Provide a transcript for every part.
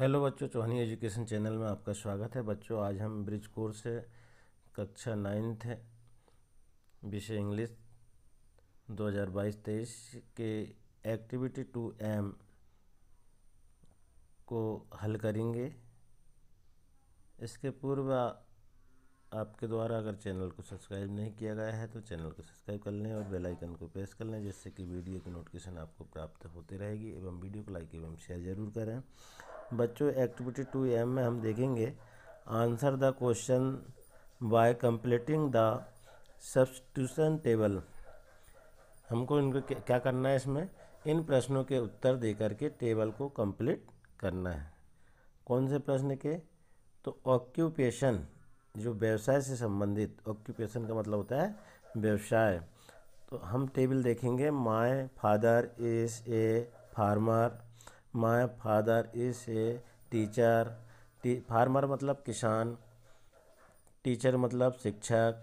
hello बच्चों चौहानी education channel में आपका स्वागत है बच्चों आज हम ब्रिज कोर्स है कक्षा नाइन्थ है विषय इंग्लिश 2022-23 के एक्टिविटी टू एम को हल करेंगे इसके पूर्व आपके द्वारा अगर चैनल को सब्सक्राइब नहीं किया गया है तो चैनल को सब्सक्राइब कर लें और बेल आइकन को प्रेस कर लें जिससे कि वीडियो की नोटिफिकेशन आपको प्राप्त होती रहेगी एवं वीडियो को लाइक एवं शेयर ज़रूर करें बच्चों एक्टिविटी टू एम में हम देखेंगे answer the question by completing the substitution table हमको इनको क्या करना है इसमें इन प्रश्नों के उत्तर दे करके टेबल को कम्प्लीट करना है कौन से प्रश्न के तो ऑक्यूपेशन जो व्यवसाय से संबंधित ऑक्यूपेशन का मतलब होता है व्यवसाय तो हम टेबल देखेंगे my father is a farmer my father is a teacher टी फार्मर मतलब किसान टीचर मतलब शिक्षक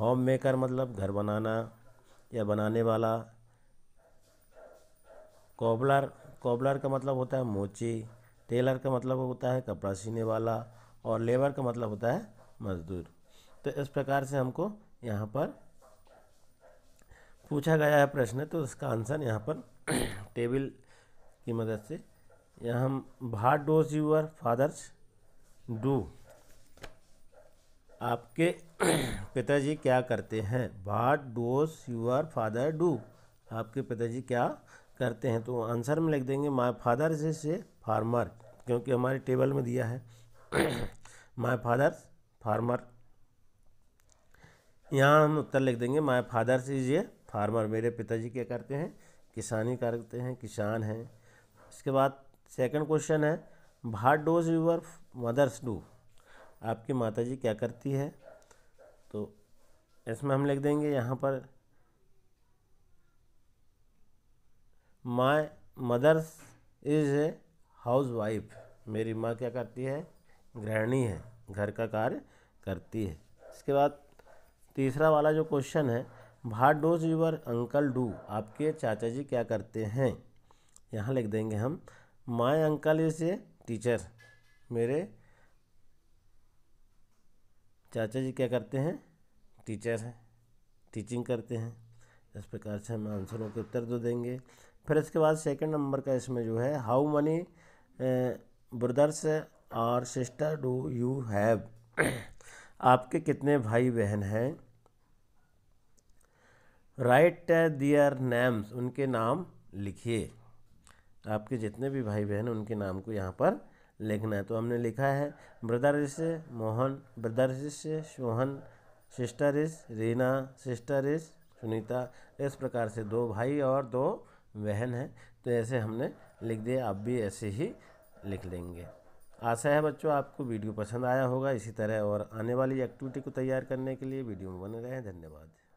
होम मेकर मतलब घर बनाना या बनाने वाला कॉबलर कॉबलर का मतलब होता है मोची टेलर का मतलब होता है कपड़ा सीने वाला और लेबर का मतलब होता है मजदूर तो इस प्रकार से हमको यहाँ पर पूछा गया है प्रश्न तो इसका आंसर यहाँ पर टेबल की मदद से यहाँ हम what does your fathers do आपके पिताजी क्या करते हैं what does your father do आपके पिताजी क्या करते हैं तो आंसर में लिख देंगे my father is a farmer क्योंकि हमारे टेबल में दिया है माई फादर्स फार्मर यहाँ हम उत्तर लिख देंगे my father is a farmer मेरे पिताजी क्या करते हैं किसानी करते हैं किसान हैं इसके बाद सेकंड क्वेश्चन है what does your mothers do आपकी माताजी क्या करती है तो इसमें हम लिख देंगे यहाँ पर my mothers is a housewife मेरी माँ क्या करती है गृहिणी है घर का कार्य करती है इसके बाद तीसरा वाला जो क्वेश्चन है what does your uncle do आपके चाचा जी क्या करते हैं यहाँ लिख देंगे हम my uncle is a teacher मेरे चाचा जी क्या करते हैं टीचर हैं टीचिंग करते हैं इस प्रकार से हम आंसरों के उत्तर दो देंगे फिर इसके बाद सेकंड नंबर का इसमें जो है हाउ मनी ब्रदर्स और सिस्टर डू यू हैव आपके कितने भाई बहन हैं राइट दियर नेम्स उनके नाम लिखिए आपके जितने भी भाई बहन हैं उनके नाम को यहाँ पर लिखना है तो हमने लिखा है brother is Mohan brother is Sohan sister is Reena sister is Sunita इस प्रकार से दो भाई और दो बहन हैं तो ऐसे हमने लिख दिया आप भी ऐसे ही लिख लेंगे आशा है बच्चों आपको वीडियो पसंद आया होगा इसी तरह और आने वाली एक्टिविटी को तैयार करने के लिए वीडियो में बने रहें धन्यवाद